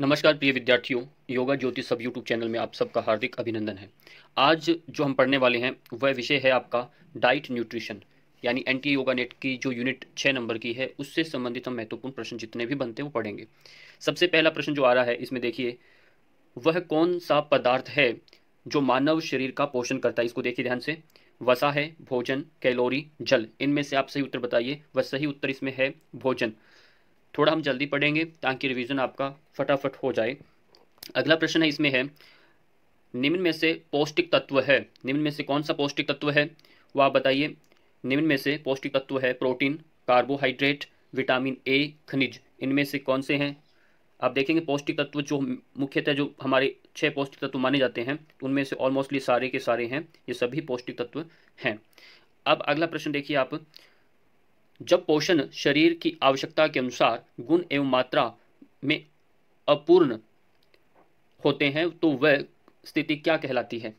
नमस्कार प्रिय विद्यार्थियों योगा ज्योति सब यूट्यूब चैनल में आप सबका हार्दिक अभिनंदन है आज जो हम पढ़ने वाले हैं वह विषय है आपका डाइट न्यूट्रिशन यानी एंटी योगा नेट की जो यूनिट छः नंबर की है उससे संबंधित हम महत्वपूर्ण प्रश्न जितने भी बनते हैं वो पढ़ेंगे सबसे पहला प्रश्न जो आ रहा है इसमें देखिए वह कौन सा पदार्थ है जो मानव शरीर का पोषण करता है इसको देखिए ध्यान से वसा है भोजन कैलोरी जल इनमें से आप सही उत्तर बताइए वह सही उत्तर इसमें है भोजन थोड़ा हम जल्दी पढ़ेंगे ताकि रिवीजन आपका फटाफट हो जाए अगला प्रश्न है इसमें है निम्न में से पौष्टिक तत्व है निम्न में से कौन सा पौष्टिक तत्व है वो आप बताइए निम्न में से पौष्टिक तत्व है प्रोटीन कार्बोहाइड्रेट विटामिन ए खनिज इनमें से कौन से हैं आप देखेंगे पौष्टिक तत्व जो मुख्यतः जो हमारे छह पौष्टिक तत्व माने जाते हैं उनमें से ऑलमोस्टली सारे के सारे हैं ये सभी पौष्टिक तत्व हैं अब अगला प्रश्न देखिए आप जब पोषण शरीर की आवश्यकता के अनुसार गुण एवं मात्रा में अपूर्ण होते हैं तो वह स्थिति क्या कहलाती है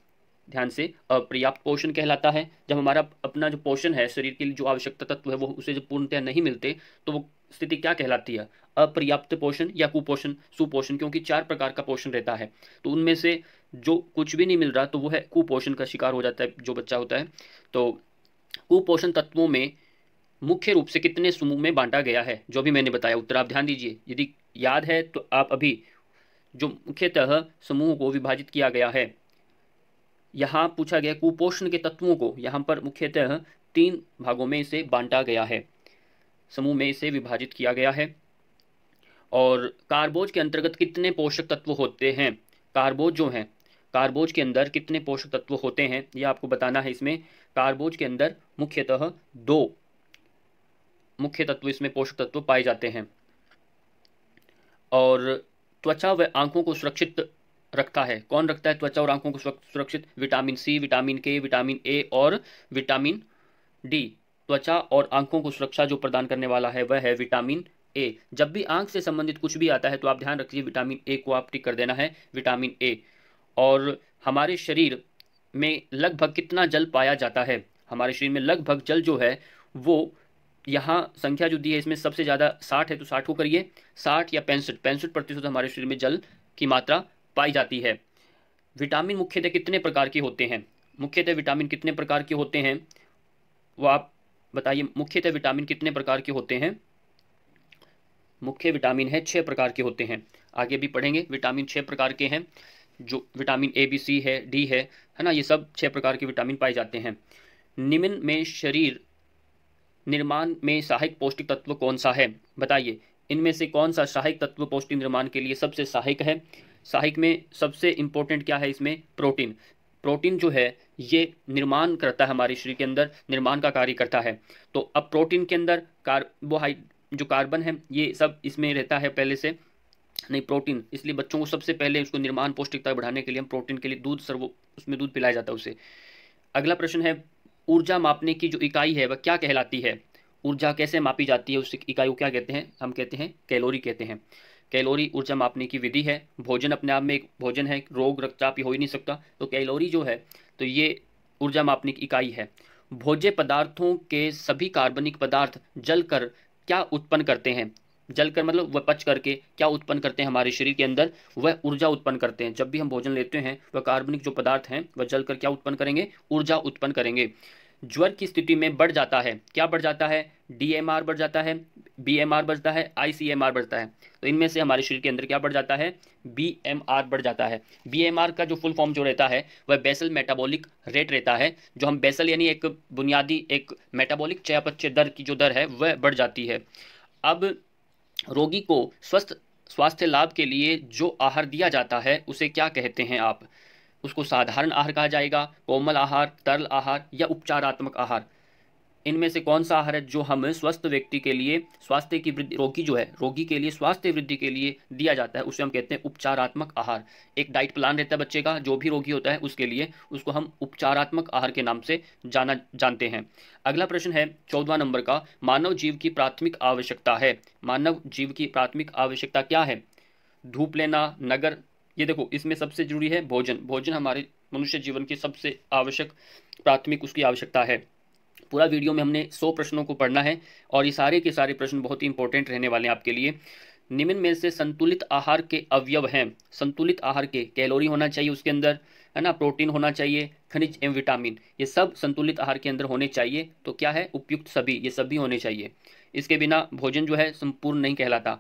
ध्यान से अपर्याप्त पोषण कहलाता है जब हमारा अपना जो पोषण है शरीर के लिए जो आवश्यकता तत्व है वो उसे जब पूर्णतया नहीं मिलते तो वो स्थिति क्या कहलाती है अपर्याप्त पोषण या कुपोषण सुपोषण क्योंकि चार प्रकार का पोषण रहता है तो उनमें से जो कुछ भी नहीं मिल रहा तो वो है कुपोषण का शिकार हो जाता है जो बच्चा होता है तो कुपोषण तत्वों में मुख्य रूप से कितने समूह में बांटा गया है जो भी मैंने बताया उत्तर आप ध्यान दीजिए यदि याद है तो आप अभी जो मुख्यतः समूह को विभाजित किया गया है यहाँ पूछा गया कुपोषण के तत्वों को यहाँ पर मुख्यतः तीन भागों में इसे बांटा गया है समूह में इसे विभाजित किया गया है और कार्बोज के अंतर्गत कितने पोषक तत्व होते हैं कार्बोज जो हैं कार्बोज के अंदर कितने पोषक तत्व होते हैं यह आपको बताना है इसमें कार्बोज के अंदर मुख्यतः दो मुख्य तत्व इसमें पोषक तत्व पाए जाते हैं और त्वचा व आंखों को सुरक्षित रखता है कौन रखता है त्वचा और आंखों को सुरक्षित vitamin C vitamin K vitamin A और विटामिन डी त्वचा और आंखों को सुरक्षा जो प्रदान करने वाला है वह है विटामिन ए जब भी आंख से संबंधित कुछ भी आता है तो आप ध्यान रखिए विटामिन ए को आप टिक कर देना है विटामिन ए और हमारे शरीर में लगभग कितना जल पाया जाता है हमारे शरीर में लगभग जल जो है वो यहाँ संख्या जो दी है इसमें सबसे ज़्यादा साठ है तो साठ को करिए साठ या पैंसठ पैंसठ प्रतिशत हमारे शरीर में जल की मात्रा पाई जाती है विटामिन मुख्यतः कितने प्रकार के होते हैं मुख्यतः विटामिन कितने प्रकार के होते हैं वो आप बताइए मुख्यतः विटामिन कितने प्रकार के होते हैं मुख्य विटामिन है छः प्रकार के होते हैं आगे भी पढ़ेंगे विटामिन छः प्रकार के हैं जो विटामिन ए बी सी है डी है है ना ये सब छः प्रकार के विटामिन पाए जाते हैं निम्न में शरीर निर्माण में सहायक पौष्टिक तत्व कौन सा है बताइए इनमें से कौन सा सहायक तत्व पौष्टिक निर्माण के लिए सबसे सहायक है सहायक में सबसे इम्पोर्टेंट क्या है इसमें प्रोटीन प्रोटीन जो है ये निर्माण करता है हमारे शरीर के अंदर निर्माण का कार्य करता है तो अब प्रोटीन के अंदर कार्बोहाइड जो कार्बन है ये सब इसमें रहता है पहले से नहीं प्रोटीन इसलिए बच्चों को सबसे पहले उसको निर्माण पौष्टिकता बढ़ाने के लिए हम प्रोटीन के लिए दूध सर्वो उसमें दूध पिलाया जाता है उसे अगला प्रश्न है ऊर्जा मापने की जो इकाई है वह क्या कहलाती है ऊर्जा कैसे मापी जाती है उस इकाई को क्या कहते हैं हम कहते हैं कैलोरी कहते हैं कैलोरी ऊर्जा मापने की विधि है भोजन अपने आप में एक भोजन है रोग रक्तचाप ही हो ही नहीं सकता तो कैलोरी जो है तो ये ऊर्जा मापने की इकाई है भोज्य पदार्थों के सभी कार्बनिक पदार्थ जल कर क्या उत्पन्न करते हैं जल कर मतलब वह पच करके क्या उत्पन्न करते हैं हमारे शरीर के अंदर वह ऊर्जा उत्पन्न करते हैं जब भी हम भोजन लेते हैं वह कार्बनिक जो पदार्थ हैं वह जल कर क्या उत्पन्न करेंगे ऊर्जा उत्पन्न करेंगे ज्वर की स्थिति में बढ़ जाता है क्या बढ़ जाता है डीएमआर बढ़ जाता है बीएमआर बढ़ता है आईसीएमआर बढ़ता है तो इनमें से हमारे शरीर के अंदर क्या बढ़ जाता है बीएमआर बढ़ जाता है बीएमआर का जो फुल फॉर्म जो रहता है वह बेसल मेटाबॉलिक रेट रहता है जो हम बेसल यानी एक बुनियादी एक मेटाबॉलिक चयापचय दर की जो दर है वह बढ़ जाती है अब रोगी को स्वस्थ स्वास्थ्य लाभ के लिए जो आहार दिया जाता है उसे क्या कहते हैं आप उसको साधारण आहार कहा जाएगा कोमल आहार तरल आहार या उपचारात्मक आहार इनमें से कौन सा आहार है जो हमें स्वस्थ व्यक्ति के लिए स्वास्थ्य की वृद्धि रोगी जो है रोगी के लिए स्वास्थ्य वृद्धि के लिए दिया जाता है उसे हम कहते हैं उपचारात्मक आहार एक डाइट प्लान रहता है बच्चे का जो भी रोगी होता है उसके लिए उसको हम उपचारात्मक आहार के नाम से जाना जानते हैं अगला प्रश्न है चौदवा नंबर का मानव जीव की प्राथमिक आवश्यकता है मानव जीव की प्राथमिक आवश्यकता क्या है धूप लेना नगर ये देखो इसमें सबसे जरूरी है भोजन भोजन हमारे मनुष्य जीवन की सबसे आवश्यक प्राथमिक उसकी आवश्यकता है पूरा वीडियो में हमने सौ प्रश्नों को पढ़ना है और ये सारे के सारे प्रश्न बहुत ही इंपॉर्टेंट रहने वाले हैं आपके लिए निम्न में से संतुलित आहार के अवयव हैं संतुलित आहार के कैलोरी होना चाहिए उसके अंदर है ना प्रोटीन होना चाहिए खनिज एवं विटामिन ये सब संतुलित आहार के अंदर होने चाहिए तो क्या है उपयुक्त सभी ये सभी होने चाहिए इसके बिना भोजन जो है संपूर्ण नहीं कहलाता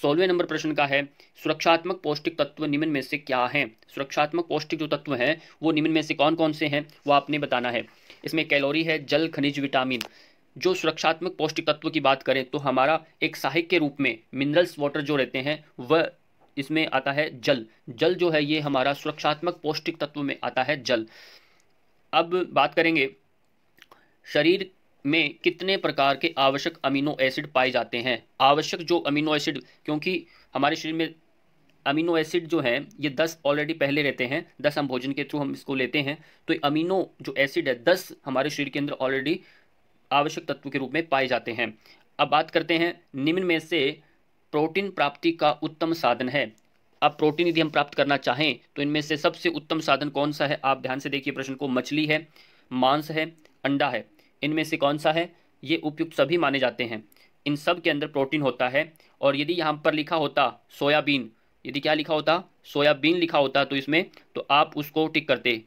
सोलवे नंबर प्रश्न का है सुरक्षात्मक पौष्टिक तत्व निम्न में से क्या है सुरक्षात्मक पौष्टिक जो तत्व हैं वो निम्न में से कौन कौन से हैं वो आपने बताना है इसमें कैलोरी है जल खनिज विटामिन जो सुरक्षात्मक पौष्टिक तत्व की बात करें तो हमारा एक सहायक के रूप में मिनरल्स वाटर जो रहते हैं वह इसमें आता है जल जल जो है ये हमारा सुरक्षात्मक पौष्टिक तत्व में आता है जल अब बात करेंगे शरीर में कितने प्रकार के आवश्यक अमीनो एसिड पाए जाते हैं आवश्यक जो अमीनो एसिड क्योंकि हमारे शरीर में अमीनो एसिड जो है ये दस ऑलरेडी पहले रहते हैं दस हम भोजन के थ्रू हम इसको लेते हैं तो अमीनो जो एसिड है दस हमारे शरीर के अंदर ऑलरेडी आवश्यक तत्व के रूप में पाए जाते हैं अब बात करते हैं निम्न में से प्रोटीन प्राप्ति का उत्तम साधन है अब प्रोटीन यदि हम प्राप्त करना चाहें तो इनमें से सबसे उत्तम साधन कौन सा है आप ध्यान से देखिए प्रश्न को मछली है मांस है अंडा है इनमें से कौन सा है ये उपयुक्त सभी माने जाते हैं इन सब के अंदर प्रोटीन होता है और यदि यहाँ पर लिखा होता सोयाबीन यदि क्या लिखा होता सोयाबीन लिखा होता तो इसमें तो आप उसको टिक करते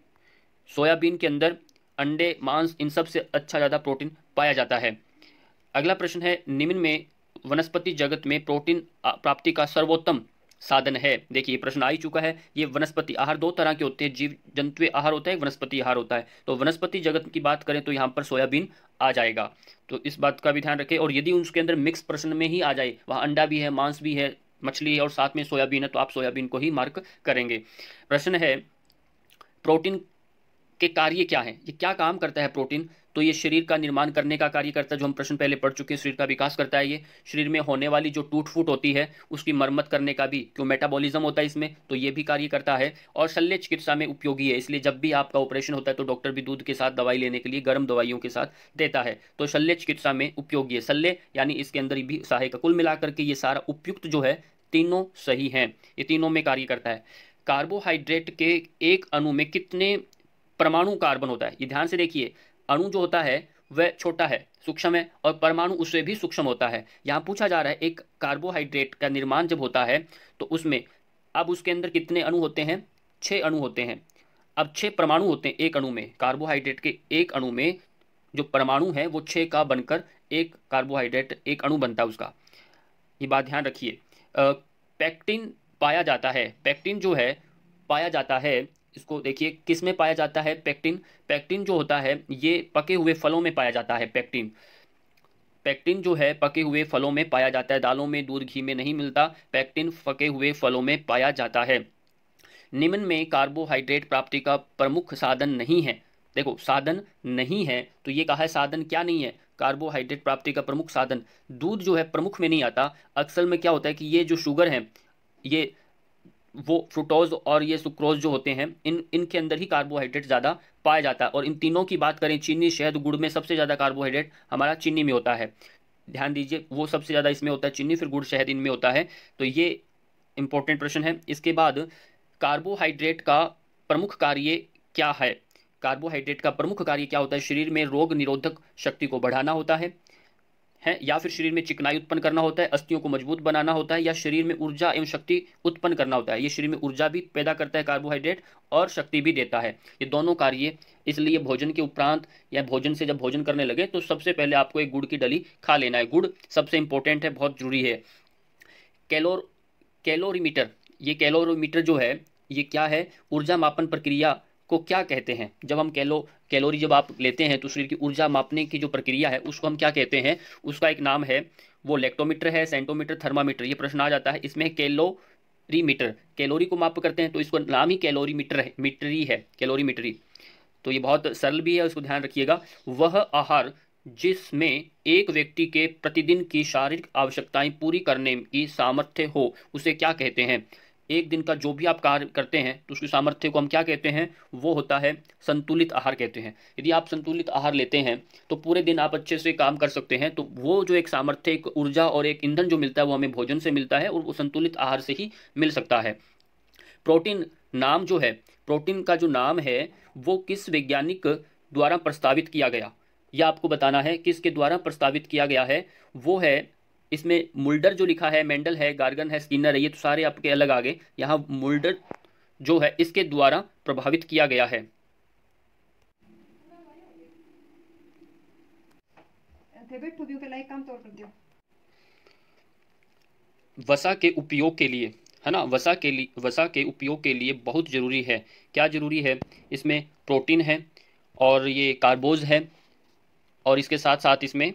सोयाबीन के अंदर अंडे मांस इन सब से अच्छा ज़्यादा प्रोटीन पाया जाता है अगला प्रश्न है निम्न में वनस्पति जगत में प्रोटीन प्राप्ति का सर्वोत्तम साधन है देखिए प्रश्न आ ही चुका है ये वनस्पति आहार दो तरह के होते हैं जीव जंतु आहार होता है वनस्पति आहार होता है तो वनस्पति जगत की बात करें तो यहाँ पर सोयाबीन आ जाएगा तो इस बात का भी ध्यान रखें और यदि उसके अंदर मिक्स प्रश्न में ही आ जाए वहाँ अंडा भी है मांस भी है मछली है और साथ में सोयाबीन है तो आप सोयाबीन को ही मार्क करेंगे प्रश्न है प्रोटीन के कार्य क्या है ये क्या काम करता है प्रोटीन तो ये शरीर का निर्माण करने का कार्य करता है जो हम प्रश्न पहले पढ़ चुके हैं शरीर का विकास करता है ये शरीर में होने वाली जो टूट फूट होती है उसकी मरम्मत करने का भी क्यों मेटाबॉलिज्म होता है इसमें तो ये भी कार्य करता है और शल्य चिकित्सा में उपयोगी है इसलिए जब भी आपका ऑपरेशन होता है तो डॉक्टर भी दूध के साथ दवाई लेने के लिए गर्म दवाइयों के साथ देता है तो शल्य चिकित्सा में उपयोगी है शल्य यानी इसके अंदर भी सहायक कुल मिलाकर के ये सारा उपयुक्त जो है तीनों सही हैं ये तीनों में कार्य करता है कार्बोहाइड्रेट के एक अणु में कितने परमाणु कार्बन होता है ये ध्यान से देखिए अणु जो होता है वह छोटा है सूक्ष्म है और परमाणु उससे भी सूक्ष्म होता है यहाँ पूछा जा रहा है एक कार्बोहाइड्रेट का निर्माण जब होता है तो उसमें अब उसके अंदर कितने अणु होते हैं छः अणु होते हैं अब छः परमाणु होते हैं एक अणु में कार्बोहाइड्रेट के एक अणु में जो परमाणु है वो छः का बनकर एक कार्बोहाइड्रेट एक अणु बनता है उसका ये बात ध्यान रखिए पैक्टिन पाया जाता है पैक्टिन जो है पाया जाता है इसको देखिए किस में पाया जाता है पैक्टिन पैक्टिन जो होता है ये पके हुए फलों में पाया जाता है पैक्टिन पैक्टिन जो है पके हुए फलों में पाया जाता है दालों में दूध घी में नहीं मिलता पैक्टिन पके हुए फलों में पाया जाता है निम्न में कार्बोहाइड्रेट प्राप्ति का प्रमुख साधन नहीं है देखो साधन नहीं है तो ये कहा है साधन क्या नहीं है कार्बोहाइड्रेट प्राप्ति का प्रमुख साधन दूध जो है प्रमुख में नहीं आता अक्सर में क्या होता है कि ये जो शुगर है ये वो फ्रूटोज और ये सुक्रोज जो होते हैं इन इनके अंदर ही कार्बोहाइड्रेट ज़्यादा पाया जाता है और इन तीनों की बात करें चीनी शहद गुड़ में सबसे ज़्यादा कार्बोहाइड्रेट हमारा चीनी में होता है ध्यान दीजिए वो सबसे ज़्यादा इसमें होता है चीनी फिर गुड़ शहद इनमें होता है तो ये इंपॉर्टेंट प्रश्न है इसके बाद कार्बोहाइड्रेट का प्रमुख कार्य क्या है कार्बोहाइड्रेट का प्रमुख कार्य क्या होता है शरीर में रोग निरोधक शक्ति को बढ़ाना होता है है या फिर शरीर में चिकनाई उत्पन्न करना होता है अस्थियों को मजबूत बनाना होता है या शरीर में ऊर्जा एवं शक्ति उत्पन्न करना होता है ये शरीर में ऊर्जा भी पैदा करता है कार्बोहाइड्रेट और शक्ति भी देता है ये दोनों कार्य इसलिए भोजन के उपरांत या भोजन से जब भोजन करने लगे तो सबसे पहले आपको एक गुड़ की डली खा लेना है गुड़ सबसे इंपॉर्टेंट है बहुत जरूरी है कैलोर कैलोरीमीटर ये कैलोरीमीटर जो है ये क्या है ऊर्जा मापन प्रक्रिया को क्या कहते हैं जब हम कैलो कैलोरी जब आप लेते हैं तो शरीर की ऊर्जा मापने की जो प्रक्रिया है उसको हम क्या कहते हैं उसका एक नाम है वो लेक्टोमीटर है सेंटोमीटर थर्मामीटर ये प्रश्न आ जाता है इसमें कैलोरीमीटर मीटर कैलोरी को माप करते हैं तो इसको नाम ही कैलोरी मीटर है मीटरी है कैलोरी मीटरी तो ये बहुत सरल भी है उसको ध्यान रखिएगा वह आहार जिसमें एक व्यक्ति के प्रतिदिन की शारीरिक आवश्यकताएं पूरी करने की सामर्थ्य हो उसे क्या कहते हैं एक दिन का जो भी आप कार्य करते हैं तो उसकी सामर्थ्य को हम क्या कहते हैं वो होता है संतुलित आहार कहते हैं यदि आप संतुलित आहार लेते हैं तो पूरे दिन आप अच्छे से काम कर सकते हैं तो वो जो एक सामर्थ्य एक ऊर्जा और एक ईंधन जो मिलता है वो हमें भोजन से मिलता है और वो संतुलित आहार से ही मिल सकता है प्रोटीन नाम जो है प्रोटीन का जो नाम है वो किस वैज्ञानिक द्वारा प्रस्तावित किया गया यह आपको बताना है किसके द्वारा प्रस्तावित किया गया है वो है इसमें मुल्डर जो लिखा है मेंडल है गार्गन है स्किनर है ये तो सारे आपके अलग आ गए यहाँ मुल्डर जो है इसके द्वारा प्रभावित किया गया है वसा के उपयोग के लिए है ना वसा के लिए वसा के उपयोग के लिए बहुत ज़रूरी है क्या ज़रूरी है इसमें प्रोटीन है और ये कार्बोज है और इसके साथ साथ इसमें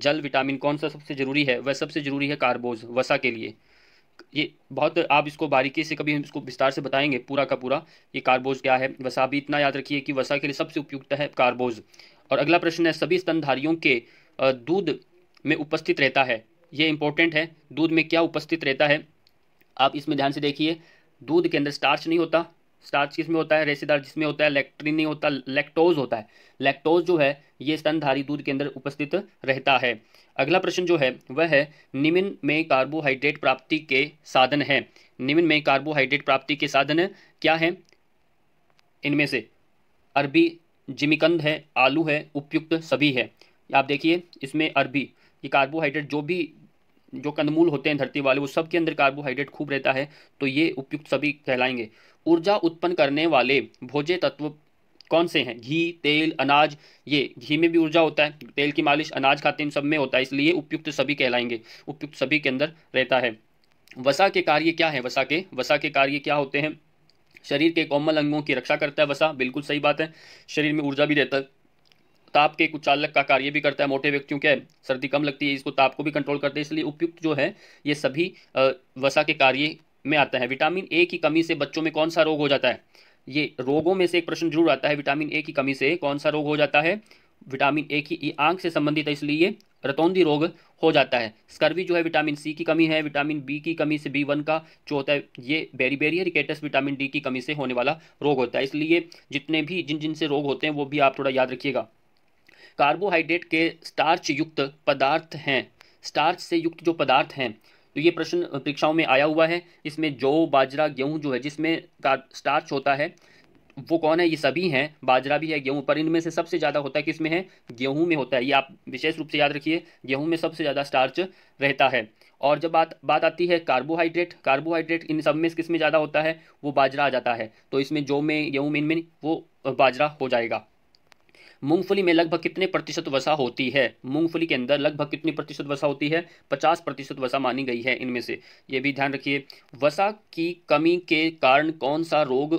जल विटामिन कौन सा सबसे ज़रूरी है वह सबसे ज़रूरी है कार्बोज वसा के लिए ये बहुत आप इसको बारीकी से कभी इसको विस्तार से बताएंगे पूरा का पूरा ये कार्बोज क्या है वसा भी इतना याद रखिए कि वसा के लिए सबसे उपयुक्त है कार्बोज और अगला प्रश्न है सभी स्तनधारियों के दूध में उपस्थित रहता है ये इंपॉर्टेंट है दूध में क्या उपस्थित रहता है आप इसमें ध्यान से देखिए दूध के अंदर स्टार्च नहीं होता स्टार्च किस में होता है रेसेदार जिसमें होता है लेक्ट्रीन नहीं होता लेक्टोज होता है लेक्टोज जो है ये स्तनधारी दूध के अंदर उपस्थित रहता है अगला प्रश्न जो है वह है निम्न में कार्बोहाइड्रेट प्राप्ति के साधन है निम्न में कार्बोहाइड्रेट प्राप्ति के साधन क्या है इनमें से अरबी जिमिकंद है आलू है उपयुक्त सभी है आप देखिए इसमें अरबी ये कार्बोहाइड्रेट जो भी जो कंदमूल होते हैं धरती वाले वो सब के अंदर कार्बोहाइड्रेट खूब रहता है तो ये उपयुक्त सभी कहलाएंगे ऊर्जा उत्पन्न करने वाले भोज्य तत्व कौन से हैं घी तेल अनाज ये घी में भी ऊर्जा होता है तेल की मालिश अनाज खाते इन सब में होता है इसलिए उपयुक्त सभी कहलाएंगे उपयुक्त सभी के अंदर रहता है वसा के कार्य क्या है वसा के वसा के कार्य क्या होते हैं शरीर के कोमल अंगों की रक्षा करता है वसा बिल्कुल सही बात है शरीर में ऊर्जा भी रहता है ताप के कुचालक का कार्य भी करता है मोटे व्यक्तियों के सर्दी कम लगती है इसको ताप को भी कंट्रोल करते हैं इसलिए उपयुक्त जो है ये सभी वसा के कार्य में आता है विटामिन ए की कमी से बच्चों में कौन सा रोग हो जाता है ये रोगों में से एक प्रश्न जरूर आता है विटामिन ए की कमी से कौन सा रोग हो जाता है विटामिन ए की आंख से संबंधित है इसलिए रतौंदी रोग हो जाता है स्कर्वी जो है विटामिन सी की कमी है विटामिन बी की कमी से बी वन का जो होता है ये बेरीबेरिया रिकेटस विटामिन डी की कमी से होने वाला रोग होता है इसलिए जितने भी जिन जिन से रोग होते हैं वो भी आप थोड़ा याद रखिएगा कार्बोहाइड्रेट के स्टार्च युक्त पदार्थ हैं स्टार्च से युक्त जो पदार्थ हैं तो ये प्रश्न परीक्षाओं में आया हुआ है इसमें जौ बाजरा गेहूँ जो है जिसमें स्टार्च होता है वो कौन है ये सभी हैं बाजरा भी है गेहूँ पर इनमें से सबसे ज़्यादा होता है किसमें है गेहूँ में होता है ये आप विशेष रूप से याद रखिए गेहूँ में सबसे ज़्यादा स्टार्च रहता है और जब बात बात आती है कार्बोहाइड्रेट कार्बोहाइड्रेट इन सब में किस में ज़्यादा होता है वो बाजरा आ जाता है तो इसमें जो में गेहूँ में इनमें वो बाजरा हो जाएगा मूंगफली में लगभग कितने प्रतिशत वसा होती है मूंगफली के अंदर लगभग कितनी प्रतिशत वसा होती है पचास प्रतिशत वसा मानी गई है इनमें से ये भी ध्यान रखिए वसा की कमी के कारण कौन सा रोग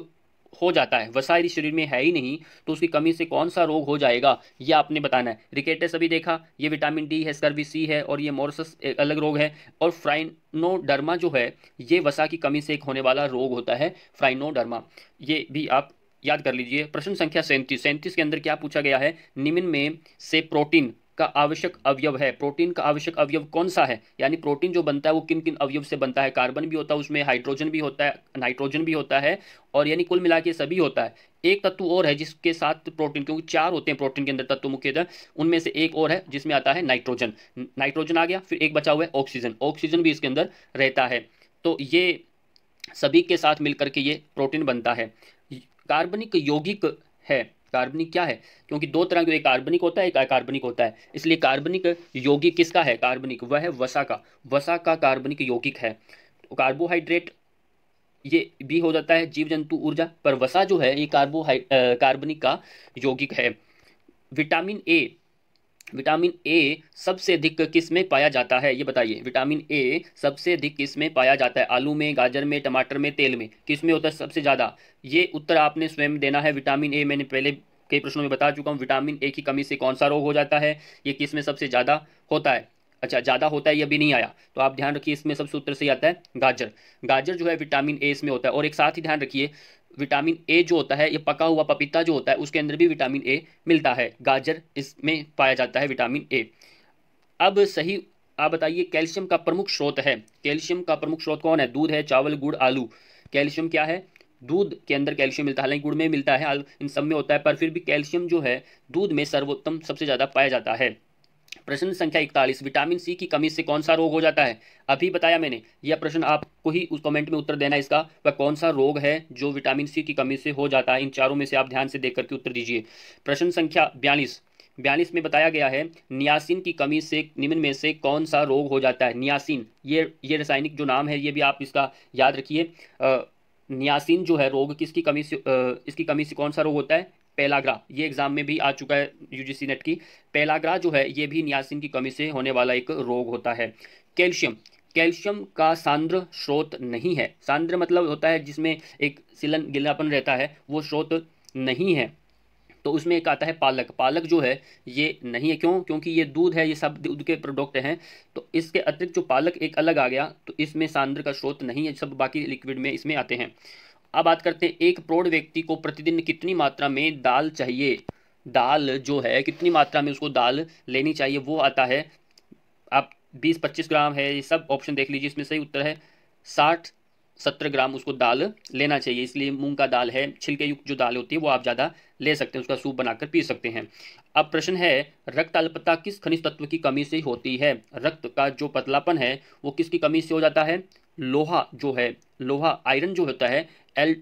हो जाता है वसा यदि शरीर में है ही नहीं तो उसकी कमी से कौन सा रोग हो जाएगा ये आपने बताना है रिकेटस अभी देखा ये विटामिन डी है स्कर्वी सी है और ये मोरसस अलग रोग है और फ्राइनोडर्मा जो है ये वसा की कमी से एक होने वाला रोग होता है फ्राइनोडर्मा ये भी आप याद कर लीजिए प्रश्न संख्या सैंतीस सैंतीस के अंदर क्या पूछा गया है निम्न में से प्रोटीन का आवश्यक अवयव है प्रोटीन का आवश्यक अवयव कौन सा है यानी प्रोटीन जो बनता है वो किन किन अवयव से बनता है कार्बन भी होता है उसमें हाइड्रोजन भी होता है नाइट्रोजन भी होता है और यानी कुल मिला के सभी होता है एक तत्व और है जिसके साथ प्रोटीन क्योंकि चार होते हैं प्रोटीन के अंदर तत्व मुख्यतः उनमें से एक और है जिसमें आता है नाइट्रोजन नाइट्रोजन आ गया फिर एक बचा हुआ है ऑक्सीजन ऑक्सीजन भी इसके अंदर रहता है तो ये सभी के साथ मिलकर के ये प्रोटीन बनता है कार्बनिक यौगिक है कार्बनिक क्या है क्योंकि दो तरह के एक कार्बनिक होता है एक अकार्बनिक होता है इसलिए कार्बनिक यौगिक किसका है कार्बनिक वह है वसा का वसा का कार्बनिक यौगिक है कार्बोहाइड्रेट ये भी हो जाता है जीव जंतु ऊर्जा पर वसा जो है ये कार्बोहाइ कार्बनिक का यौगिक है विटामिन ए विटामिन ए सबसे अधिक किस में पाया जाता है ये बताइए विटामिन ए सबसे अधिक किस में पाया जाता है आलू में गाजर में टमाटर में तेल में किस में होता है सबसे ज़्यादा ये उत्तर आपने स्वयं देना है विटामिन ए मैंने पहले कई प्रश्नों में बता चुका हूँ विटामिन ए की कमी से कौन सा रोग हो जाता है ये किस में सबसे ज़्यादा होता है अच्छा ज़्यादा होता है ये भी नहीं आया तो आप ध्यान रखिए इसमें सब सूत्र से ही आता है गाजर गाजर जो है विटामिन ए इसमें होता है और एक साथ ही ध्यान रखिए विटामिन ए जो होता है ये पका हुआ पपीता जो होता है उसके अंदर भी विटामिन ए मिलता है गाजर इसमें पाया जाता है विटामिन ए अब सही आप बताइए कैल्शियम का प्रमुख स्रोत है कैल्शियम का प्रमुख स्रोत कौन है दूध है चावल गुड़ आलू कैल्शियम क्या है दूध के अंदर कैल्शियम मिलता है हालांकि गुड़ में मिलता है इन सब में होता है पर फिर भी कैल्शियम जो है दूध में सर्वोत्तम सबसे ज़्यादा पाया जाता है प्रश्न संख्या इकतालीस विटामिन सी की कमी से कौन सा रोग हो जाता है अभी बताया मैंने यह प्रश्न आपको ही उस कमेंट में उत्तर देना है इसका वह कौन सा रोग है जो विटामिन सी की कमी से हो जाता है इन चारों में से आप ध्यान से देख करके उत्तर दीजिए प्रश्न संख्या बयालीस बयालीस में बताया गया है नियासिन की कमी से निम्न में से कौन सा रोग हो जाता है नियासिन ये ये रासायनिक जो नाम है ये भी आप इसका याद रखिए नियासिन जो है रोग किसकी कमी से इसकी कमी से कौन सा रोग होता है पेलाग्रा ये एग्जाम में भी आ चुका है यूजीसी नेट की पेलाग्रा जो है ये भी नियासिन की कमी से होने वाला एक रोग होता है कैल्शियम कैल्शियम का सांद्र स्रोत नहीं है सांद्र मतलब होता है जिसमें एक सिलन गिलापन रहता है वो स्रोत नहीं है तो उसमें एक आता है पालक पालक जो है ये नहीं है क्यों क्योंकि ये दूध है ये सब दूध के प्रोडक्ट हैं तो इसके अतिरिक्त जो पालक एक अलग आ गया तो इसमें सांद्र का स्रोत नहीं है सब बाकी लिक्विड में इसमें आते हैं अब बात करते हैं एक प्रौढ़ व्यक्ति को प्रतिदिन कितनी मात्रा में दाल चाहिए दाल जो है कितनी मात्रा में उसको दाल लेनी चाहिए वो आता है आप बीस पच्चीस ग्राम है ये सब ऑप्शन देख लीजिए इसमें सही उत्तर है साठ सत्तर ग्राम उसको दाल लेना चाहिए इसलिए मूंग का दाल है छिलके युक्त जो दाल होती है वो आप ज़्यादा ले सकते हैं उसका सूप बनाकर पी सकते हैं अब प्रश्न है रक्त अल्पता किस खनिज तत्व की कमी से होती है रक्त का जो पतलापन है वो किसकी कमी से हो जाता है लोहा जो है लोहा आयरन जो होता है एल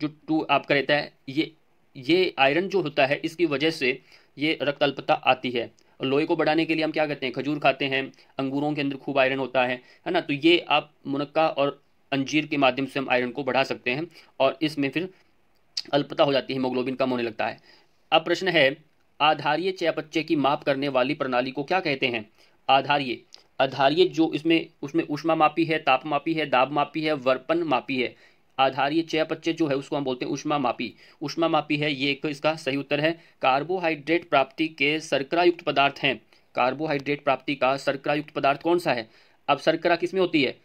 जो टू आपका रहता है ये ये आयरन जो होता है इसकी वजह से ये रक्त अल्पता आती है और लोहे को बढ़ाने के लिए हम क्या करते हैं खजूर खाते हैं अंगूरों के अंदर खूब आयरन होता है है ना तो ये आप मुनक्का और अंजीर के माध्यम से हम आयरन को बढ़ा सकते हैं और इसमें फिर अल्पता हो जाती है हीमोग्लोबिन कम होने लगता है अब प्रश्न है आधारीय चयापच्चे की माप करने वाली प्रणाली को क्या कहते हैं आधारीय आधारित जो इसमें उसमें उष्मा मापी है ताप मापी है दाब मापी है वर्पन मापी है आधारीय चयापचय जो है उसको हम बोलते हैं उष्मा मापी उष्मा मापी है ये एक इसका सही उत्तर है कार्बोहाइड्रेट प्राप्ति के सर्करा युक्त पदार्थ हैं कार्बोहाइड्रेट प्राप्ति का शर्करा युक्त पदार्थ कौन सा है अब सर्करा किस में होती है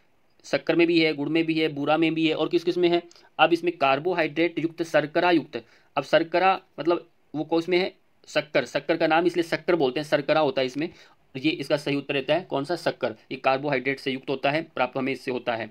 शक्कर में भी है गुड़ में भी है बूरा में भी है और किस किस में है अब इसमें कार्बोहाइड्रेट युक्त सर्करा युक्त अब सर्करा मतलब वो कौन में है शक्कर शक्कर का नाम इसलिए शक्कर बोलते हैं सर्करा होता है इसमें तो ये इसका सही उत्तर रहता है कौन सा शक्कर ये कार्बोहाइड्रेट से युक्त होता है प्राप्त हमें इससे होता है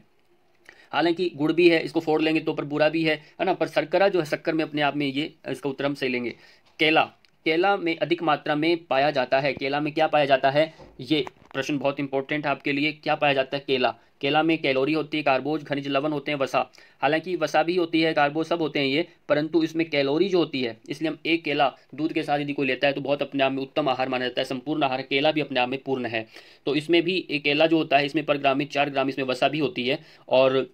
हालांकि गुड़ भी है इसको फोड़ लेंगे तो पर बुरा भी है है ना पर शर्करा जो है शक्कर में अपने आप में ये इसका उत्तर हम सही लेंगे केला केला में अधिक मात्रा में पाया जाता है केला में क्या पाया जाता है ये प्रश्न बहुत इंपॉर्टेंट है आपके लिए क्या पाया जाता है केला केला में कैलोरी होती है कार्बोज खनिज लवण होते हैं वसा हालांकि वसा भी होती है कार्बोज सब होते हैं ये परंतु इसमें कैलोरी जो होती है इसलिए हम एक केला दूध के साथ यदि कोई लेता है तो बहुत अपने आप में उत्तम आहार माना जाता है संपूर्ण आहार केला भी अपने आप में पूर्ण है तो इसमें भी एक केला जो होता है इसमें पर ग्राम में चार ग्राम इसमें वसा भी होती है और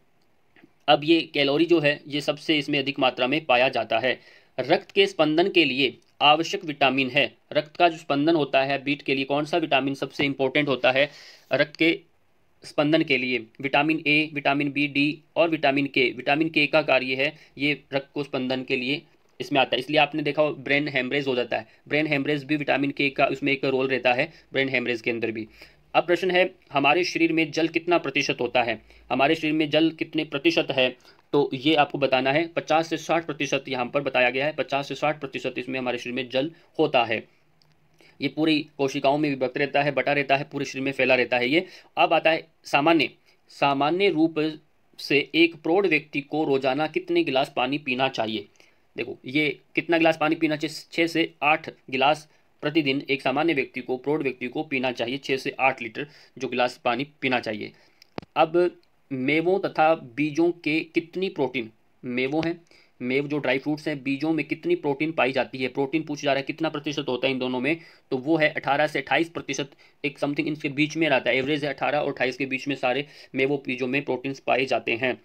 अब ये कैलोरी जो है ये सबसे इसमें अधिक मात्रा में पाया जाता है रक्त के स्पंदन के लिए आवश्यक विटामिन है रक्त का जो स्पंदन होता है बीट के लिए कौन सा विटामिन सबसे इंपॉर्टेंट होता है रक्त के स्पंदन के लिए vitamin A vitamin B D और विटामिन के विटामिन के का कार्य है ये रक्त को स्पंदन के लिए इसमें आता है इसलिए आपने देखा ब्रेन हेमरेज हो जाता है ब्रेन हेमरेज भी विटामिन के का उसमें एक रोल रहता है ब्रेन हेमरेज के अंदर भी अब प्रश्न है हमारे शरीर में जल कितना प्रतिशत होता है हमारे शरीर में जल कितने प्रतिशत है तो ये आपको बताना है 50 से 60 प्रतिशत यहाँ पर बताया गया है 50 से 60 प्रतिशत इसमें हमारे शरीर में जल होता है ये पूरी कोशिकाओं में विभक्त रहता है बटा रहता है पूरे शरीर में फैला रहता है ये अब आता है सामान्य सामान्य रूप से एक प्रौढ़ व्यक्ति को रोजाना कितने गिलास पानी पीना चाहिए देखो ये कितना गिलास पानी पीना चाहिए छः से आठ गिलास प्रतिदिन एक सामान्य व्यक्ति को प्रौढ़ व्यक्ति को पीना चाहिए छः से आठ लीटर जो गिलास पानी पीना चाहिए अब मेवों तथा बीजों के कितनी प्रोटीन मेवों हैं मेव जो ड्राई फ्रूट्स हैं बीजों में कितनी प्रोटीन पाई जाती है प्रोटीन पूछा जा रहा है कितना प्रतिशत होता है इन दोनों में तो वो है अठारह से अट्ठाईस प्रतिशत एक समथिंग इनके बीच में रहता है एवरेज है अठारह और अट्ठाईस के बीच में सारे मेवों बीजों में प्रोटीन्स पाए जाते हैं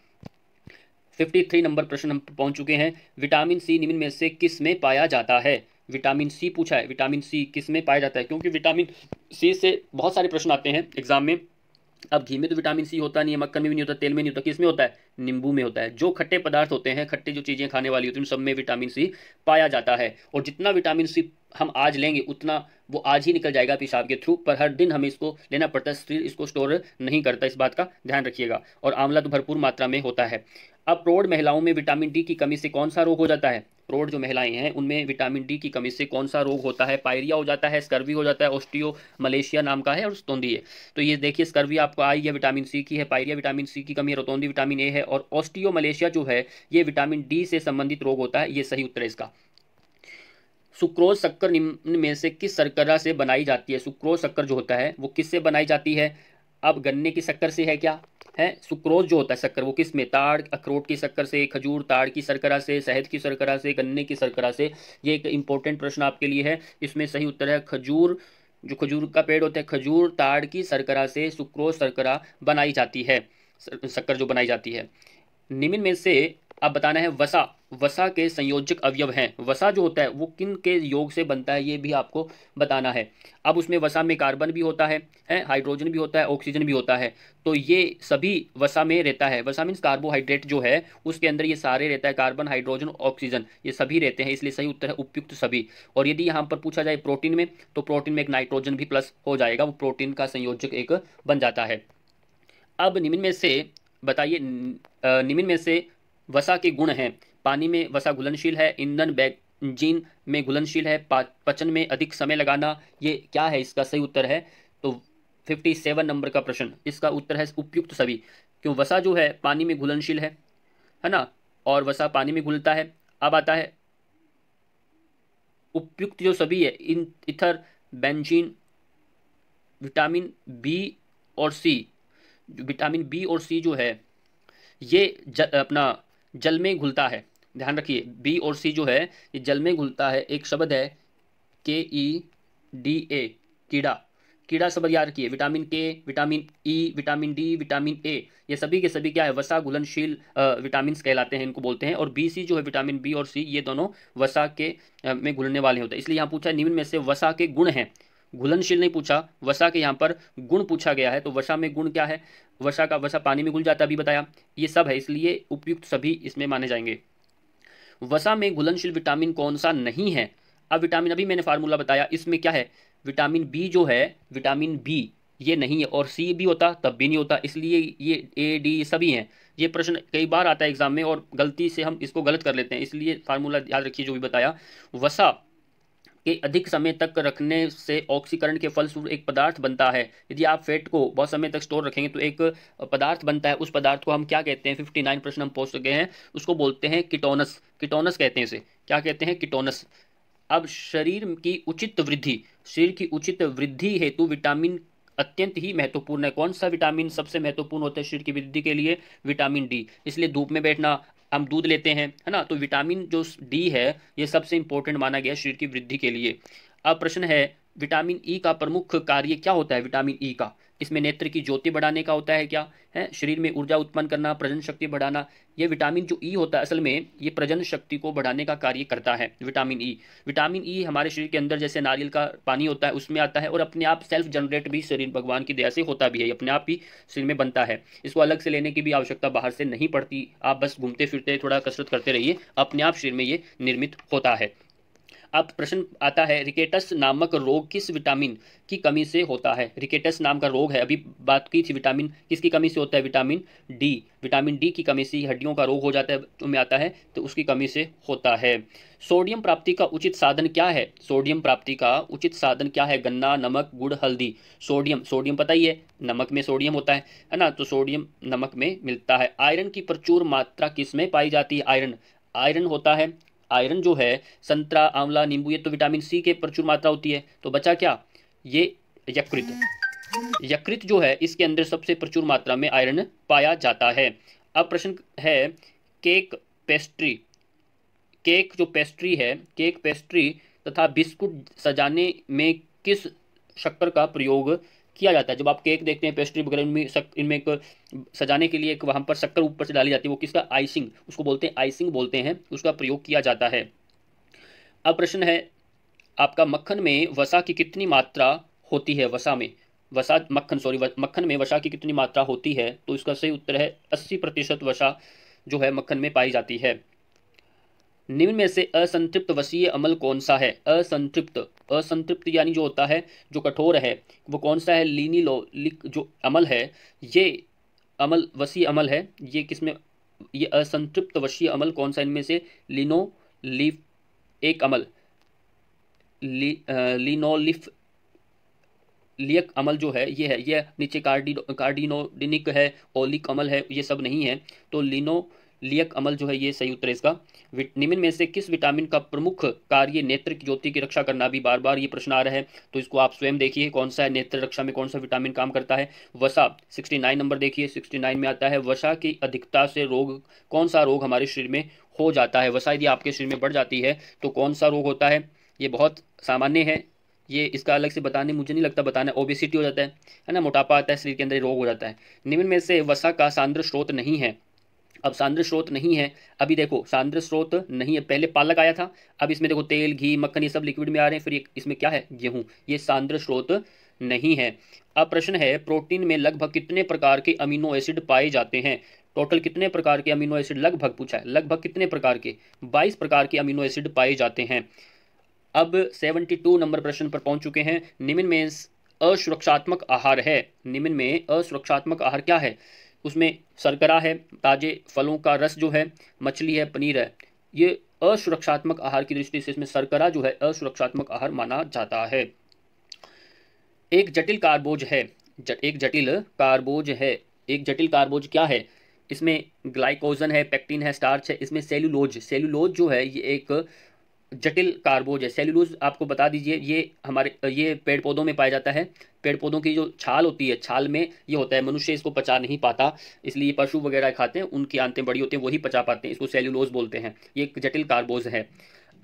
फिफ्टी थ्री नंबर प्रश्न हम पहुंच चुके हैं विटामिन सी निम्न में से किस में पाया जाता है विटामिन सी पूछा है विटामिन सी किस में पाया जाता है क्योंकि विटामिन सी से बहुत सारे प्रश्न आते हैं एग्जाम में अब घी में तो विटामिन सी होता नहीं है मक्खन में भी नहीं होता तेल में नहीं होता किस में होता है नींबू में होता है जो खट्टे पदार्थ होते हैं खट्टे जो चीज़ें खाने वाली होती हैं उन सब में विटामिन सी पाया जाता है और जितना विटामिन सी हम आज लेंगे उतना वो आज ही निकल जाएगा पेशाब के थ्रू पर हर दिन हमें इसको लेना पड़ता है शरीर इसको स्टोर नहीं करता इस बात का ध्यान रखिएगा और आंवला तो भरपूर मात्रा में होता है अब प्रौढ़ महिलाओं में विटामिन डी की कमी से कौन सा रोग हो जाता है प्रौढ़ जो महिलाएं हैं उनमें विटामिन डी की कमी से कौन सा रोग होता है पायरिया हो जाता है स्कर्वी हो जाता है ऑस्टियो मलेशिया नाम का है और रतौंदी है तो ये देखिए स्कर्वी आपको आई है विटामिन सी की है पायरिया विटामिन सी की कमी है रतौंदी विटामिन ए है और ऑस्टियोमलेशिया जो है ये विटामिन डी से संबंधित रोग होता है ये सही उत्तर है इसका सुक्रोज शक्कर निम्न में से किस शर्करा से बनाई जाती है सुक्रोज शक्कर जो होता है वो किससे बनाई जाती है अब गन्ने की शक्कर से है क्या है सुक्रोज जो होता है शक्कर वो किस में ताड़ अखरोट की शक्कर से खजूर ताड़ की शर्करा से शहद की शर्करा से गन्ने की शर्करा से ये एक इंपॉर्टेंट प्रश्न आपके लिए है इसमें सही उत्तर है खजूर जो खजूर का पेड़ होता है खजूर ताड़ की शर्करा से सुक्रोज शर्करा बनाई जाती है शक्कर जो बनाई जाती है निम्न में से अब बताना है वसा वसा के संयोजक अवयव हैं वसा जो होता है वो किन के योग से बनता है ये भी आपको बताना है अब उसमें वसा में कार्बन भी होता है हैं हाइड्रोजन भी होता है ऑक्सीजन भी होता है तो ये सभी वसा में रहता है वसा मीन्स कार्बोहाइड्रेट जो है उसके अंदर ये सारे रहता है कार्बन हाइड्रोजन ऑक्सीजन ये सभी रहते हैं इसलिए सही उत्तर है उपयुक्त सभी और यदि यहाँ पर पूछा जाए प्रोटीन में तो प्रोटीन में एक नाइट्रोजन भी प्लस हो जाएगा वो प्रोटीन का संयोजक एक बन जाता है अब निम्न में से बताइए निम्न में से वसा के गुण हैं पानी में वसा घुलनशील है ईंधन बैगजीन में घुलनशील है पचन में अधिक समय लगाना ये क्या है इसका सही उत्तर है तो फिफ्टी सेवन नंबर का प्रश्न इसका उत्तर है उपयुक्त सभी क्यों वसा जो है पानी में घुलनशील है है ना और वसा पानी में घुलता है अब आता है उपयुक्त जो सभी है इन इथर बेंजीन विटामिन बी और सी विटामिन बी और सी जो है ये ज, अपना जल में घुलता है ध्यान रखिए बी और सी जो है ये जल में घुलता है एक शब्द है के ई डी ए कीड़ा कीड़ा शब्द याद रखिए vitamin K vitamin E vitamin D vitamin A ये सभी के सभी क्या है वसा घुलनशील विटामिन कहलाते हैं इनको बोलते हैं और बी सी जो है विटामिन बी और सी ये दोनों वसा के में घुलने वाले होते हैं इसलिए यहाँ पूछा निम्न में से वसा के गुण हैं घुलनशील नहीं पूछा वसा के यहाँ पर गुण पूछा गया है तो वसा में गुण क्या है वसा का वसा पानी में घुल जाता अभी बताया ये सब है इसलिए उपयुक्त सभी इसमें माने जाएंगे वसा में घुलनशील विटामिन कौन सा नहीं है अब विटामिन अभी मैंने फार्मूला बताया इसमें क्या है विटामिन बी जो है विटामिन बी ये नहीं है और सी भी होता तब भी नहीं होता इसलिए ये ए डी ये सभी हैं ये प्रश्न कई बार आता है एग्जाम में और गलती से हम इसको गलत कर लेते हैं इसलिए फार्मूला याद रखिए जो भी बताया वसा के अधिक समय तक रखने से ऑक्सीकरण के फलस्वरूप एक पदार्थ बनता है यदि आप फैट को बहुत समय तक स्टोर रखेंगे तो एक पदार्थ बनता है उस पदार्थ को हम क्या कहते हैं फिफ्टी नाइन प्रश्न हम पहुँच चुके हैं उसको बोलते हैं किटोनस किटोनस कहते हैं इसे क्या कहते हैं किटोनस अब शरीर की उचित वृद्धि शरीर की उचित वृद्धि हेतु विटामिन अत्यंत ही महत्वपूर्ण है कौन सा विटामिन सबसे महत्वपूर्ण होता है शरीर की वृद्धि के लिए विटामिन डी इसलिए धूप में बैठना हम दूध लेते हैं है ना तो विटामिन जो डी है ये सबसे इंपॉर्टेंट माना गया शरीर की वृद्धि के लिए अब प्रश्न है विटामिन ई e का प्रमुख कार्य क्या होता है विटामिन ई e का इसमें नेत्र की ज्योति बढ़ाने का होता है क्या है शरीर में ऊर्जा उत्पन्न करना प्रजन शक्ति बढ़ाना ये विटामिन जो ई e होता है असल में ये प्रजन शक्ति को बढ़ाने का कार्य करता है vitamin E e। Vitamin E e हमारे शरीर के अंदर जैसे नारियल का पानी होता है उसमें आता है और अपने आप सेल्फ जनरेट भी शरीर भगवान की दया से होता भी है अपने आप ही शरीर में बनता है इसको अलग से लेने की भी आवश्यकता बाहर से नहीं पड़ती आप बस घूमते फिरते थोड़ा कसरत करते रहिए अपने आप शरीर में ये निर्मित होता है अब प्रश्न आता है रिकेटस नामक रोग किस विटामिन की कमी से होता है रिकेटस नाम का रोग है अभी बात की थी विटामिन किसकी कमी से होता है विटामिन डी विटामिन डी की कमी से हड्डियों का रोग हो जाता है में आता है तो उसकी कमी से होता है सोडियम प्राप्ति का उचित साधन क्या है सोडियम प्राप्ति का उचित साधन क्या है गन्ना नमक गुड़ हल्दी सोडियम सोडियम पता ही है नमक में सोडियम होता है है ना तो सोडियम नमक में मिलता है आयरन की प्रचुर मात्रा किस में पाई जाती है आयरन आयरन होता है आयरन जो है संतरा आंवला नींबू ये तो विटामिन सी के प्रचुर मात्रा होती है तो बचा क्या ये यकृत यकृत जो है इसके अंदर सबसे प्रचुर मात्रा में आयरन पाया जाता है अब प्रश्न है केक पेस्ट्री केक जो पेस्ट्री है केक पेस्ट्री तथा बिस्कुट सजाने में किस शक्कर का प्रयोग किया जाता है जब आप केक देखते हैं पेस्ट्री वगैरह इनमें इनमें एक सजाने के लिए एक वहाँ पर शक्कर ऊपर से डाली जाती है वो किसका आइसिंग उसको बोलते हैं आइसिंग बोलते हैं उसका प्रयोग किया जाता है अब प्रश्न है आपका मक्खन में वसा की कितनी मात्रा होती है वसा में वसा मक्खन सॉरी मक्खन में वसा की कितनी मात्रा होती है तो इसका सही उत्तर है अस्सी प्रतिशत वसा जो है मक्खन में पाई जाती है निम्न में से असंतृप्त वसीय अमल कौन सा है असंतृप्त असंतृप्त यानी जो होता है जो कठोर है वो कौन सा है लीनी लो लिक जो अमल है ये अमल वसी अमल है ये किस में ये असंतृप्त वसीय अमल कौन सा इनमें से लिनो लिफ एक अमल ली लिनोलिफ लियक अमल जो है ये है ये नीचे कार्डिनो कार्डिनोडिनिक है ओलिक अमल है ये सब नहीं है तो लिनो लियक अमल जो है ये सही उत्तर है इसका निम्न में से किस विटामिन का प्रमुख कार्य नेत्र की ज्योति की रक्षा करना भी बार बार ये प्रश्न आ रहा है तो इसको आप स्वयं देखिए कौन सा है नेत्र रक्षा में कौन सा विटामिन काम करता है वसा 69 नंबर देखिए 69 में आता है वसा की अधिकता से रोग कौन सा रोग हमारे शरीर में हो जाता है वसा यदि आपके शरीर में बढ़ जाती है तो कौन सा रोग होता है ये बहुत सामान्य है ये इसका अलग से बताने मुझे नहीं लगता बताना ओबेसिटी हो जाता है है ना मोटापा आता है शरीर के अंदर रोग हो जाता है निम्न में से वसा का सांद्र स्रोत नहीं है अब सांद्र स्रोत नहीं है अभी देखो सांद्र स्रोत नहीं है पहले पालक आया था अब इसमें देखो तेल घी मक्खन ये सब लिक्विड में आ रहे हैं फिर इसमें क्या है गेहूँ ये सांद्र स्रोत नहीं है अब प्रश्न है प्रोटीन में लगभग कितने प्रकार के अमीनो एसिड पाए जाते हैं टोटल कितने प्रकार के अमीनो एसिड लगभग पूछा है लगभग कितने प्रकार के 22 प्रकार के अमीनो एसिड पाए जाते हैं अब 72 नंबर प्रश्न पर पहुंच चुके हैं निम्न में असुरक्षात्मक आहार है निम्न में असुरक्षात्मक आहार क्या है उसमें सरकरा है ताजे फलों का रस जो है मछली है पनीर है ये असुरक्षात्मक आहार की दृष्टि से इसमें सरकरा जो है असुरक्षात्मक आहार माना जाता है एक जटिल कार्बोज है ज, एक जटिल कार्बोज है एक जटिल कार्बोज क्या है इसमें ग्लाइकोजन है पेक्टिन है स्टार्च है इसमें सेलुलोज सेलुलोज जो है ये एक जटिल कार्बोज है सेल्यूलोज आपको बता दीजिए ये हमारे ये पेड़ पौधों में पाया जाता है पेड़ पौधों की जो छाल होती है छाल में ये होता है मनुष्य इसको पचा नहीं पाता इसलिए पशु वगैरह खाते हैं उनकी आंतें बड़ी होती हैं वही पचा पाते हैं इसको सेल्यूलोज बोलते हैं ये एक जटिल कार्बोज है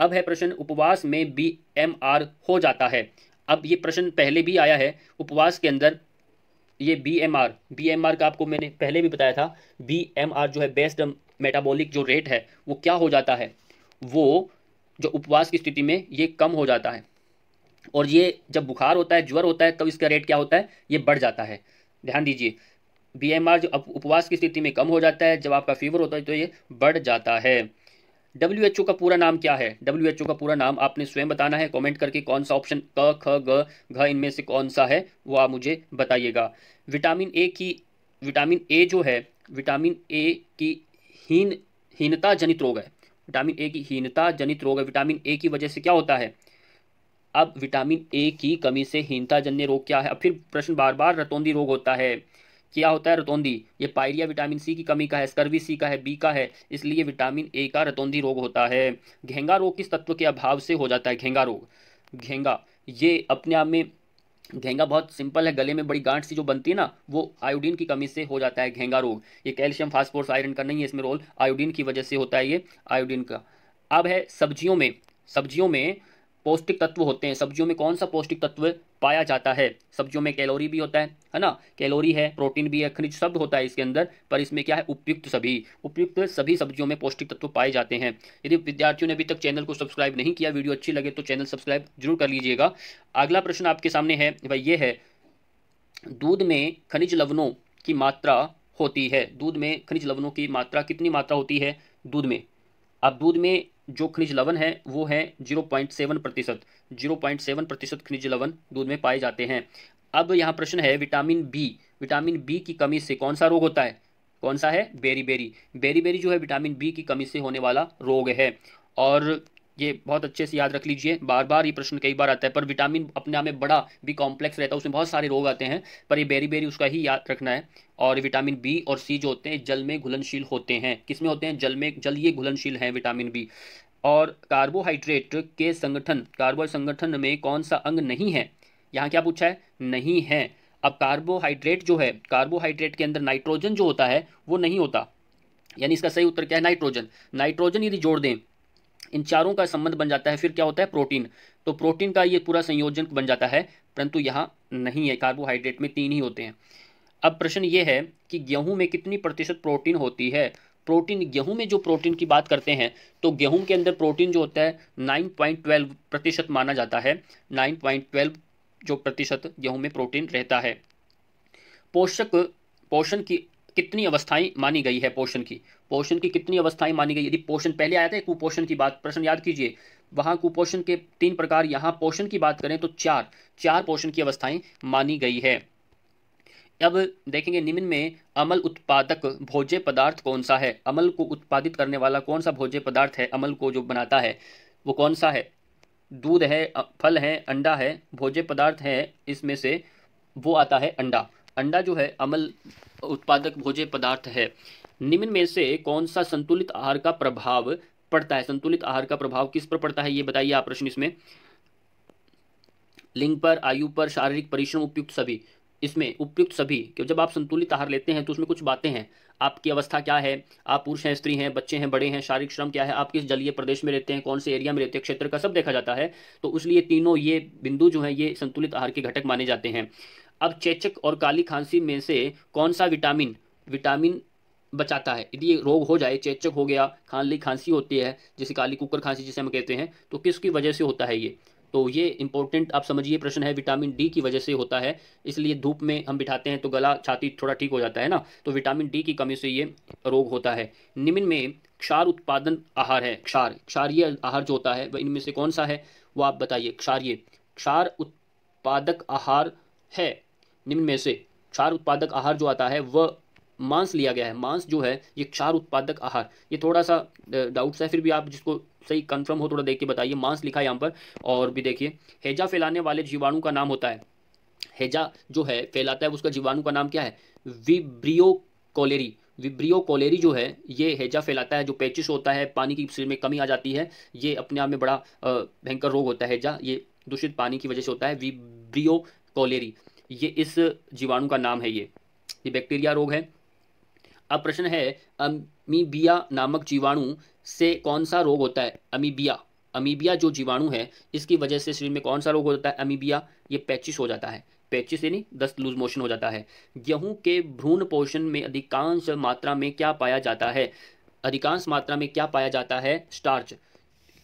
अब है प्रश्न उपवास में बी एम आर हो जाता है अब ये प्रश्न पहले भी आया है उपवास के अंदर ये B M R B M R का आपको मैंने पहले भी बताया था बी एम आर जो है बेस्ट मेटाबॉलिक जो रेट है वो क्या हो जाता है वो जो उपवास की स्थिति में ये कम हो जाता है और ये जब बुखार होता है ज्वर होता है तब तो इसका रेट क्या होता है ये बढ़ जाता है ध्यान दीजिए बी एम आर जो उपवास की स्थिति में कम हो जाता है जब आपका फीवर होता है तो ये बढ़ जाता है डब्ल्यू एच ओ का पूरा नाम क्या है डब्ल्यू एच ओ का पूरा नाम आपने स्वयं बताना है कमेंट करके कौन सा ऑप्शन क ख ग घ इनमें से कौन सा है वो आप मुझे बताइएगा विटामिन ए की विटामिन ए जो है विटामिन ए की हीन हीनता जनित रोग है विटामिन ए की हीनता जनित रोग है विटामिन ए की वजह से क्या होता है अब विटामिन ए की कमी से हीनता जन्य रोग क्या है अब फिर प्रश्न बार बार रतौंदी रोग होता है क्या होता है रतौंदी ये पायरिया विटामिन सी की कमी का है स्कर्वी सी का है बी का है इसलिए विटामिन ए का रतौंदी रोग होता है घेंगा रोग किस तत्व के अभाव से हो जाता है घेंगा रोग घेंगा ये अपने आप में घेंगा बहुत सिंपल है गले में बड़ी गांठ सी जो बनती है ना वो आयोडीन की कमी से हो जाता है घेंगा रोग ये कैल्शियम फास्फोरस आयरन का नहीं है इसमें रोल आयोडीन की वजह से होता है ये आयोडीन का अब है सब्जियों में सब्जियों में पौष्टिक तत्व होते हैं सब्जियों में कौन सा पौष्टिक तत्व पाया जाता है सब्जियों में कैलोरी भी होता है है ना कैलोरी है प्रोटीन भी है खनिज सब होता है इसके अंदर पर इसमें क्या है उपयुक्त सभी उपयुक्त सभी सब्जियों में पौष्टिक तत्व पाए जाते हैं यदि विद्यार्थियों ने अभी तक चैनल को सब्सक्राइब नहीं किया वीडियो अच्छी लगे तो चैनल सब्सक्राइब जरूर कर लीजिएगा अगला प्रश्न आपके सामने है भाई ये है दूध में खनिज लवनों की मात्रा होती है दूध में खनिज लवनों की मात्रा कितनी मात्रा होती है दूध में अब दूध में जो खनिज लवण है वो है जीरो पॉइंट सेवन प्रतिशत जीरो पॉइंट सेवन प्रतिशत खनिज लवण दूध में पाए जाते हैं अब यहाँ प्रश्न है विटामिन बी विटामिन बी की कमी से कौन सा रोग होता है कौन सा है बेरी बेरी बेरी बेरी जो है विटामिन बी की कमी से होने वाला रोग है और ये बहुत अच्छे से याद रख लीजिए बार बार ये प्रश्न कई बार आता है पर विटामिन अपने आप में बड़ा भी कॉम्प्लेक्स रहता है उसमें बहुत सारे रोग आते हैं पर ये बेरी बेरी उसका ही याद रखना है और विटामिन बी और सी जो होते हैं जल में घुलनशील होते हैं किसमें होते हैं जल में जल ये घुलनशील हैं विटामिन बी और कार्बोहाइड्रेट के संगठन कार्बो संगठन में कौन सा अंग नहीं है यहाँ क्या पूछा है नहीं है अब कार्बोहाइड्रेट जो है कार्बोहाइड्रेट के अंदर नाइट्रोजन जो होता है वो नहीं होता यानी इसका सही उत्तर क्या है नाइट्रोजन नाइट्रोजन यदि जोड़ दें इन चारों का संबंध बन जाता है फिर क्या होता है प्रोटीन तो प्रोटीन का ये पूरा संयोजन बन जाता है परंतु यहाँ नहीं है कार्बोहाइड्रेट में तीन ही होते हैं अब प्रश्न ये है कि गेहूं में कितनी प्रतिशत प्रोटीन होती है प्रोटीन गेहूं में जो प्रोटीन की बात करते हैं तो गेहूं के अंदर प्रोटीन जो होता है 9.12 प्रतिशत माना जाता है 9.12 जो प्रतिशत गेहूं में प्रोटीन रहता है पोषक पोषण की कितनी अवस्थाएं मानी गई है पोषण की पोषण की कितनी अवस्थाएं मानी गई यदि पोषण पहले आया था कुपोषण की बात प्रश्न याद कीजिए वहां कुपोषण के तीन प्रकार यहाँ पोषण की बात करें तो चार चार पोषण की अवस्थाएं मानी गई है अब देखेंगे निम्न में अमल उत्पादक भोज्य पदार्थ कौन सा है अमल को उत्पादित करने वाला कौन सा भोज्य पदार्थ है अमल को जो बनाता है वो कौन सा है दूध है फल है अंडा है भोज्य पदार्थ है इसमें से वो आता है अंडा अंडा जो है अमल उत्पादक भोज्य पदार्थ है निम्न में से कौन सा संतुलित आहार का प्रभाव पड़ता है संतुलित आहार का प्रभाव किस पर पड़ता है ये बताइए आप प्रश्न इसमें लिंग पर आयु पर शारीरिक परिश्रम उपयुक्त सभी इसमें उपयुक्त सभी कि जब आप संतुलित आहार लेते हैं तो उसमें कुछ बातें हैं आपकी अवस्था क्या है आप पुरुष हैं स्त्री हैं बच्चे हैं बड़े हैं शारीरिक श्रम क्या है आप किस जलीय प्रदेश में रहते हैं कौन से एरिया में रहते हैं क्षेत्र का सब देखा जाता है तो इसलिए तीनों ये बिंदु जो है ये संतुलित आहार के घटक माने जाते हैं अब चेचक और काली खांसी में से कौन सा विटामिन विटामिन बचाता है यदि ये रोग हो जाए चेचक हो गया खाली खांसी होती है जैसे काली कुकर खांसी जिसे हम कहते हैं तो किसकी वजह से होता है ये तो ये इंपॉर्टेंट आप समझिए प्रश्न है विटामिन डी की वजह से होता है इसलिए धूप में हम बिठाते हैं तो गला छाती थोड़ा ठीक हो जाता है ना तो विटामिन डी की कमी से ये रोग होता है निम्न में क्षार उत्पादन आहार है क्षार क्षारिय आहार जो होता है वह इनमें से कौन सा है वो आप बताइए क्षारिय क्षार उत्पादक आहार है निम्न में से क्षार उत्पादक आहार जो आता है वह मांस लिया गया है मांस जो है ये क्षार उत्पादक आहार ये थोड़ा सा डाउट है फिर भी आप जिसको सही कंफर्म हो थोड़ा देख के बताइए मांस लिखा है यहाँ पर और भी देखिए हेजा फैलाने वाले जीवाणु का नाम होता है हेजा जो है फैलाता है उसका जीवाणु का नाम क्या है विब्रियो कॉलेरी विब्रियो कॉलेरी जो है ये हेजा फैलाता है जो पैचिस होता है पानी की शरीर में कमी आ जाती है ये अपने आप में बड़ा भयंकर रोग होता है हैजा ये दूषित पानी की वजह से होता है विब्रियो कॉलेरी ये इस जीवाणु का नाम है ये ये बैक्टीरिया रोग है अब प्रश्न है अमीबिया नामक जीवाणु से कौन सा रोग होता है अमीबिया अमीबिया जो जीवाणु है इसकी वजह से शरीर में कौन सा रोग होता है अमीबिया ये पैचिस हो जाता है पैचिस यानी दस्त लूज मोशन हो जाता है गेहूं के भ्रूण पोषण में अधिकांश मात्रा में क्या पाया जाता है अधिकांश मात्रा में क्या पाया जाता है स्टार्च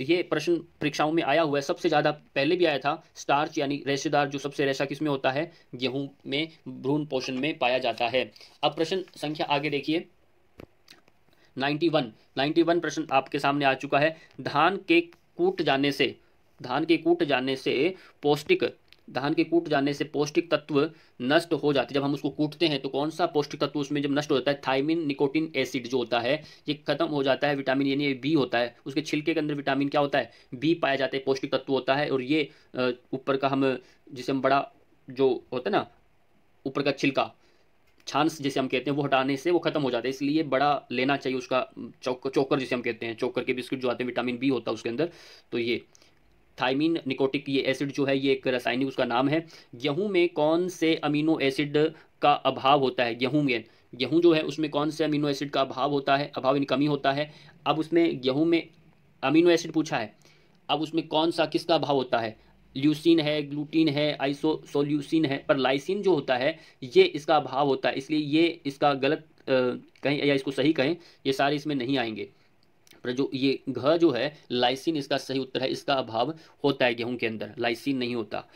ये प्रश्न परीक्षाओं में आया हुआ है सबसे ज़्यादा पहले भी आया था स्टार्च यानी रेशेदार जो सबसे रेशा किस में होता है गेहूं में भ्रूण पोषण में पाया जाता है अब प्रश्न संख्या आगे देखिए 91 91 प्रश्न आपके सामने आ चुका है धान के कूट जाने से धान के कूट जाने से पौष्टिक धान के कूट जाने से पौष्टिक तत्व नष्ट हो जाते हैं जब हम उसको कूटते हैं तो कौन सा पौष्टिक तत्व उसमें जब नष्ट हो जाता है थाइमिन निकोटिन एसिड जो होता है ये खत्म हो जाता है विटामिन यानी बी होता है उसके छिलके के अंदर विटामिन क्या होता है बी पाया जाता है पौष्टिक तत्व होता है और ये ऊपर का हम जिसे हम बड़ा जो होता है ना ऊपर का छिलका छांस जिसे हम कहते हैं वो हटाने से वो खत्म हो जाता है इसलिए बड़ा लेना चाहिए उसका चौक चोकर जिसे हम कहते हैं चोकर के बिस्किट जो आते हैं विटामिन बी होता है उसके अंदर तो ये थाइमिन निकोटिक ये एसिड जो है ये एक रासायनिक उसका नाम है गेहूँ में कौन से अमीनो एसिड का अभाव होता है गेहूँ में गेहूँ जो है उसमें कौन से अमीनो एसिड का अभाव होता है अभाव इन कमी होता है अब उसमें गेहूँ में अमीनो एसिड पूछा है अब उसमें कौन सा किसका अभाव होता है ल्यूसिन है ग्लूटीन है आइसोसोल्यूसिन है पर लाइसिन जो होता है ये इसका अभाव होता है इसलिए ये इसका गलत आ, कहें या इसको सही कहें ये सारे इसमें नहीं आएंगे जो ये घ जो है लाइसिन इसका सही उत्तर है इसका अभाव होता है गेहूं के अंदर लाइसिन नहीं होता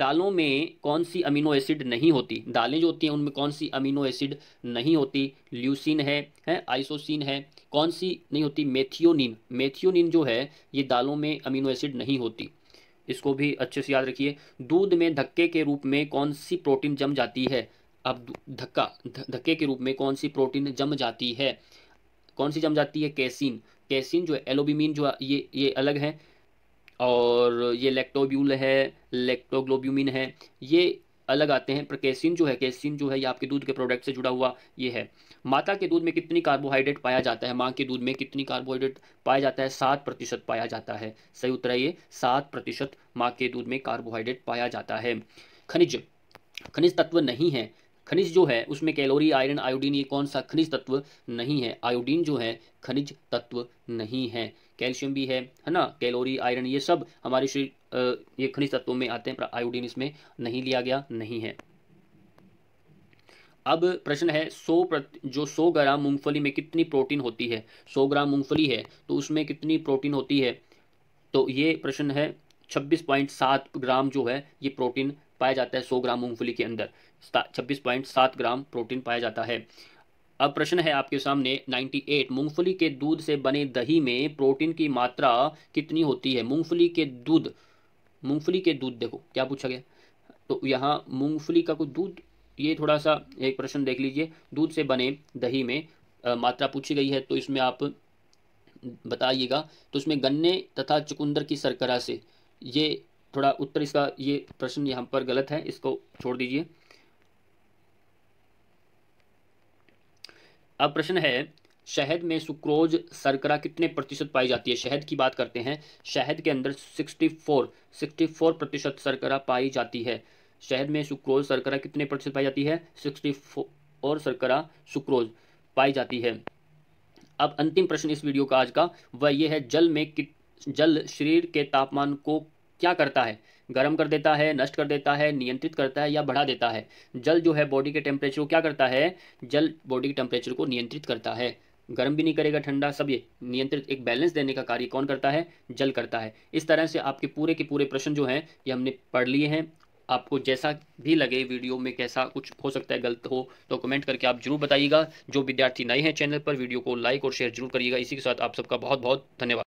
दालों में कौन सी अमीनो एसिड नहीं होती दालें जो होती हैं उनमें कौन सी अमीनो एसिड नहीं होती ल्यूसिन है है आइसोसिन है कौन सी नहीं होती मेथियोनिन मेथियोनिन जो है ये दालों में अमीनो एसिड नहीं होती इसको भी अच्छे से याद रखिए दूध में धक्के के रूप में कौन सी प्रोटीन जम जाती है अब धक्का धक्के के रूप में कौन सी प्रोटीन जम जाती है कौन सी जम जाती है कैसिन कैसिन जो है जो ये ये अलग है और ये लेक्टोब्यूल है लेक्टोग्लोब्यूमिन है ये अलग आते हैं पर कैसिन जो है कैसिन जो है ये आपके दूध के प्रोडक्ट से जुड़ा हुआ ये है माता के दूध में कितनी कार्बोहाइड्रेट पाया जाता है माँ के दूध में कितनी कार्बोहाइड्रेट पाया जाता है सात प्रतिशत पाया जाता है सही उत्तर है ये सात प्रतिशत माँ के दूध में कार्बोहाइड्रेट पाया जाता है खनिज खनिज तत्व नहीं है खनिज जो है उसमें कैलोरी आयरन आयोडीन ये कौन सा खनिज तत्व नहीं है आयोडीन जो है खनिज तत्व नहीं है कैल्शियम भी है है ना कैलोरी आयरन ये सब हमारे शरीर ये खनिज तत्वों में आते हैं पर आयोडीन इसमें नहीं लिया गया नहीं है अब प्रश्न है सौ जो सौ ग्राम मूंगफली में कितनी प्रोटीन होती है सौ ग्राम मूंगफली है तो उसमें कितनी प्रोटीन होती है तो ये प्रश्न है 26.7 ग्राम जो है ये प्रोटीन पाया जाता है 100 ग्राम मूंगफली के अंदर छब्बीस पॉइंट सात ग्राम प्रोटीन पाया जाता है अब प्रश्न है आपके सामने 98 मूंगफली के दूध से बने दही में प्रोटीन की मात्रा कितनी होती है मूंगफली के दूध मूंगफली के दूध देखो क्या पूछा गया तो यहाँ मूंगफली का कुछ दूध ये थोड़ा सा एक प्रश्न देख लीजिए दूध से बने दही में आ, मात्रा पूछी गई है तो इसमें आप बताइएगा तो इसमें गन्ने तथा चुकंदर की सरकरा से ये थोड़ा उत्तर इसका ये प्रश्न यहाँ पर गलत है इसको छोड़ दीजिए अब प्रश्न है शहद में सुक्रोज सरकरा कितने प्रतिशत पाई जाती है शहद की बात करते हैं शहद के अंदर 64 64 प्रतिशत सरकरा पाई जाती है शहद में सुक्रोज सरकरा कितने प्रतिशत पाई जाती है 64 और सरकरा सुक्रोज पाई जाती है अब अंतिम प्रश्न इस वीडियो का आज का वह यह है जल में कि जल शरीर के तापमान को क्या करता है गर्म कर देता है नष्ट कर देता है नियंत्रित करता है या बढ़ा देता है जल जो है बॉडी के टेम्परेचर को क्या करता है जल बॉडी के टेम्परेचर को नियंत्रित करता है गर्म भी नहीं करेगा ठंडा सब ये नियंत्रित एक बैलेंस देने का कार्य कौन करता है जल करता है इस तरह से आपके पूरे के पूरे प्रश्न जो हैं ये हमने पढ़ लिए हैं आपको जैसा भी लगे वीडियो में कैसा कुछ हो सकता है गलत हो तो कमेंट करके आप जरूर बताइएगा जो विद्यार्थी नए हैं चैनल पर वीडियो को लाइक और शेयर जरूर करिएगा इसी के साथ आप सबका बहुत बहुत धन्यवाद